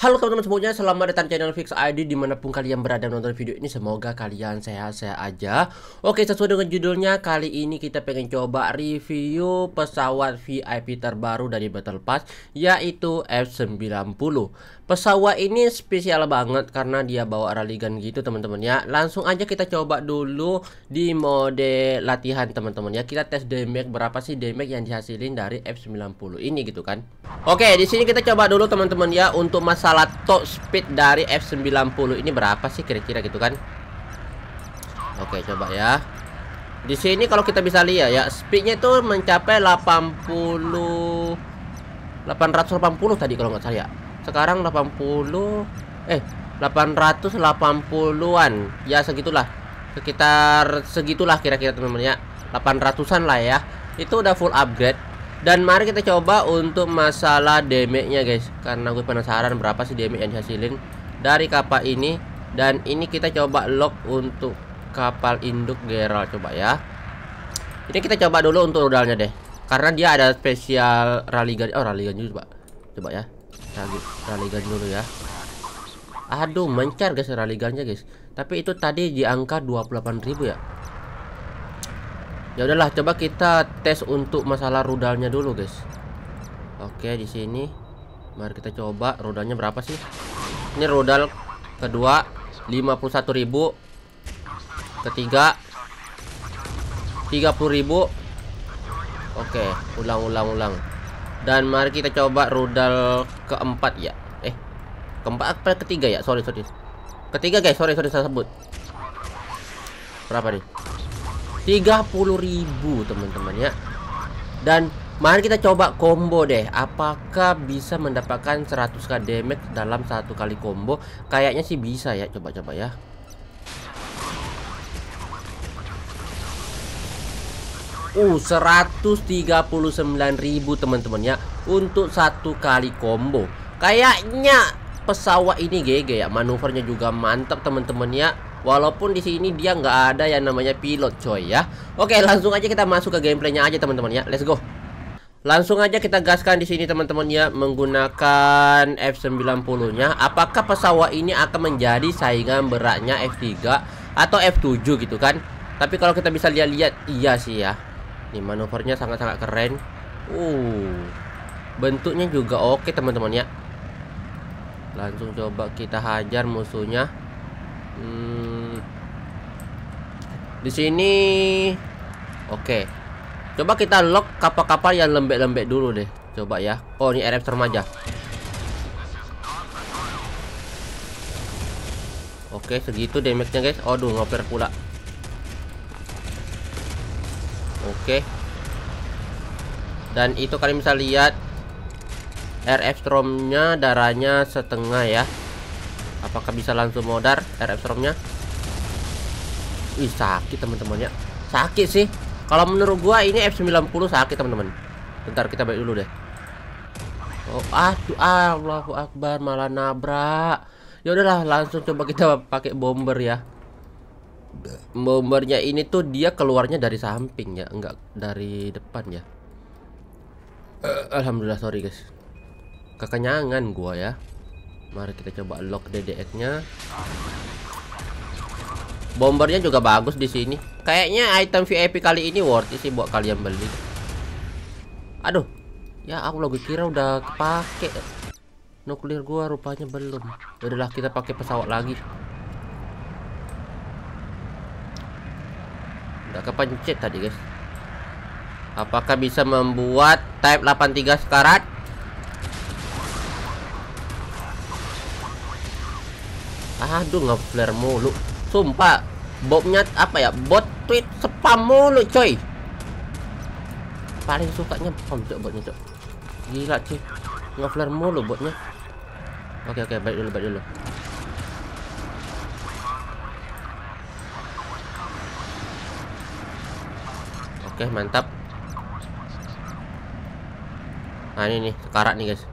Halo teman-teman semuanya, selamat datang di channel Fix ID dimanapun kalian berada menonton video ini Semoga kalian sehat-sehat aja Oke, sesuai dengan judulnya, kali ini kita pengen coba review pesawat VIP terbaru dari Battle Pass Yaitu F-90 Pesawat ini spesial banget karena dia bawa raligan gitu teman-teman ya. Langsung aja kita coba dulu di mode latihan teman-teman ya. Kita tes damage berapa sih damage yang dihasilin dari F90 ini gitu kan. Oke, di sini kita coba dulu teman-teman ya untuk masalah top speed dari F90 ini berapa sih kira-kira gitu kan. Oke, coba ya. Di sini kalau kita bisa lihat ya, speednya itu mencapai 80 880 tadi kalau nggak salah ya sekarang 80 eh 880-an ya segitulah sekitar segitulah kira-kira teman-teman ya 800-an lah ya itu udah full upgrade dan mari kita coba untuk masalah damage-nya guys karena gue penasaran berapa sih damage yang dihasilin dari kapal ini dan ini kita coba lock untuk kapal induk Geralt coba ya ini kita coba dulu untuk rudalnya deh karena dia ada spesial rally gun oh rally gun juga coba coba ya raligan dulu ya aduh mencar guys raligannya guys tapi itu tadi di angka ribu ya ya udahlah coba kita tes untuk masalah rudalnya dulu guys oke di sini mari kita coba rudalnya berapa sih ini rudal kedua 51.000 ketiga ribu. oke ulang ulang ulang dan mari kita coba rudal keempat ya eh keempat apa ketiga ya sorry sorry ketiga guys sorry sorry saya sebut berapa nih 30.000 teman-teman ya dan mari kita coba combo deh apakah bisa mendapatkan 100k damage dalam satu kali combo kayaknya sih bisa ya coba-coba ya Uh 139.000 teman-teman ya Untuk satu kali combo Kayaknya pesawat ini GG ya Manuvernya juga mantap teman-teman ya Walaupun di sini dia nggak ada yang namanya pilot coy ya Oke langsung aja kita masuk ke gameplaynya aja teman-teman ya Let's go Langsung aja kita gaskan di sini teman-teman ya menggunakan F90-nya. Apakah pesawat ini akan menjadi saingan beratnya F3 atau F7 gitu kan? Tapi kalau kita bisa lihat-lihat iya sih ya. Nih manuvernya sangat-sangat keren. Uh. Bentuknya juga oke teman-teman ya. Langsung coba kita hajar musuhnya. Hmm. Di sini oke. Coba kita lock kapal-kapal yang lembek-lembek dulu deh. Coba ya. Oh, ini RF remaja. Oke, segitu damage-nya guys. Aduh, ngoper pula. Oke. Dan itu kalian bisa lihat RF stromnya darahnya setengah ya. Apakah bisa langsung modar RF stromnya? Ih sakit teman temannya Sakit sih. Kalau menurut gua ini F90 sakit teman-teman. Bentar kita balik dulu deh. Oh, aduh Allahu Akbar malah nabrak. Ya udahlah langsung coba kita pakai bomber ya bombernya ini tuh dia keluarnya dari samping ya, enggak dari depan ya. Uh, Alhamdulillah sorry guys. Kekenyangan gua ya. Mari kita coba lock DDX-nya. Bombernya juga bagus di sini. Kayaknya item VIP kali ini worth sih buat kalian beli. Aduh. Ya aku lagi kira udah kepake. Nuklir gua rupanya belum. Ya udahlah kita pakai pesawat lagi. Udah kepencet tadi guys Apakah bisa membuat type 83 sekarat? Aduh nggak mulu Sumpah Bobnya apa ya Bot tweet spam mulu coy Paling sukanya spam cok botnya cok Gila cuy Ngeflare mulu botnya Oke oke baik dulu baik dulu Oke, mantap. Nah, ini nih, sekarat nih, guys.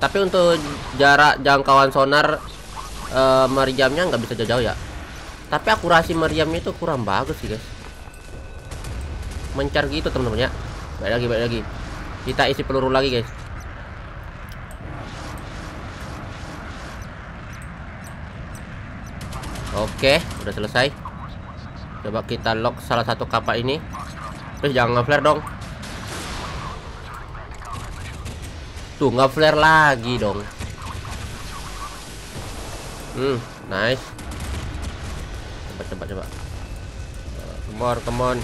Tapi untuk jarak jangkauan sonar uh, meriamnya nggak bisa jauh-jauh ya. Tapi akurasi meriamnya itu kurang bagus sih, guys. Mencar gitu, teman-teman ya. Baik lagi, baik lagi. Kita isi peluru lagi, guys. Oke, udah selesai. Coba kita lock salah satu kapal ini. Terus jangan nge-flare dong. Tuh, nge-flare lagi dong. Hmm, nice. Coba coba coba. Eh, come on, come on.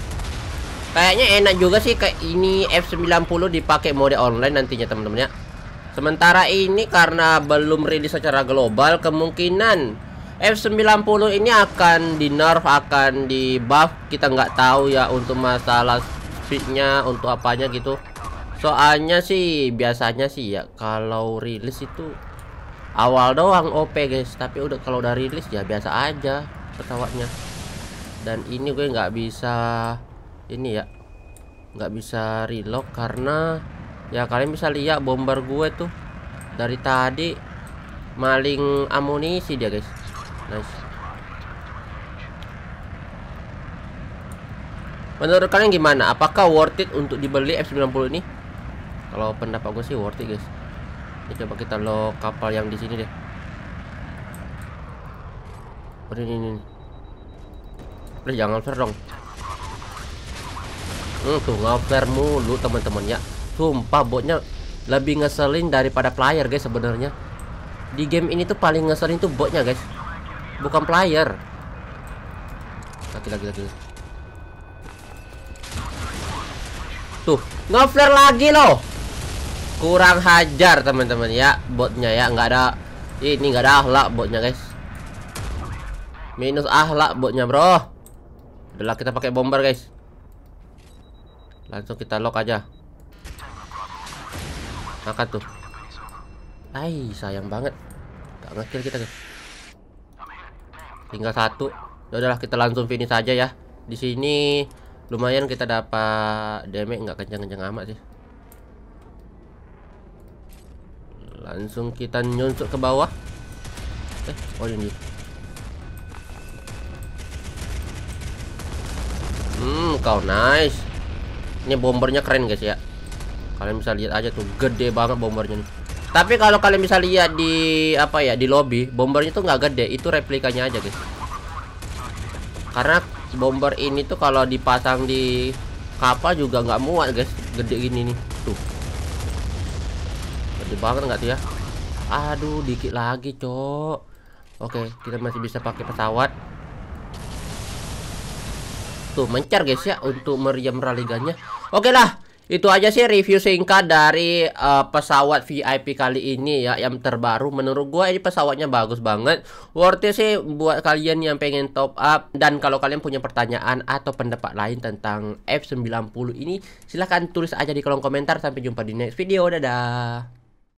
Kayaknya enak juga sih kayak ini F90 dipakai mode online nantinya, teman-teman ya. Sementara ini karena belum rilis secara global, kemungkinan F90 ini akan di nerf akan di buff kita nggak tahu ya untuk masalah speednya untuk apanya gitu soalnya sih biasanya sih ya kalau rilis itu awal doang OP guys tapi udah kalau udah rilis ya biasa aja pesawatnya dan ini gue nggak bisa ini ya nggak bisa reload karena ya kalian bisa lihat bomber gue tuh dari tadi maling amunisi dia guys Nice. Menurut kalian gimana? Apakah worth it untuk dibeli F90 ini? Kalau pendapat gue sih worth it, guys. Ya, coba kita lo kapal yang di sini deh. Oh, ini ini. Udah jangan fair dong. Hmm, tuh ngafer mulu teman-teman ya. Sumpah botnya lebih ngeselin daripada player guys sebenarnya. Di game ini tuh paling ngeselin tuh botnya guys bukan player lagi lagi lagi tuh ngeflare lagi loh kurang hajar teman-teman ya botnya ya nggak ada ini nggak ada ahlak botnya guys minus ahlak botnya bro adalah kita pakai bomber guys langsung kita lock aja maka tuh Hai sayang banget nggak ngekill kita guys tinggal satu ya udahlah kita langsung finish aja ya di sini lumayan kita dapat damage nggak kenceng-kenceng amat sih langsung kita nyuntuk ke bawah eh oh ini hmm kau nice ini bombernya keren guys ya kalian bisa lihat aja tuh gede banget bombernya nih tapi kalau kalian bisa lihat di apa ya di lobby, bombernya tuh nggak gede, itu replikanya aja guys. Karena bomber ini tuh kalau dipasang di kapal juga nggak muat guys, gede gini nih, tuh. Gede banget nggak tuh ya? Aduh, dikit lagi cok. Oke, kita masih bisa pakai pesawat. Tuh mencar guys ya untuk meriam raliganya. Oke lah. Itu aja sih review singkat dari uh, pesawat VIP kali ini ya yang terbaru. Menurut gue ini pesawatnya bagus banget. Worth it sih buat kalian yang pengen top up dan kalau kalian punya pertanyaan atau pendapat lain tentang F90 ini silahkan tulis aja di kolom komentar. Sampai jumpa di next video. Dadah.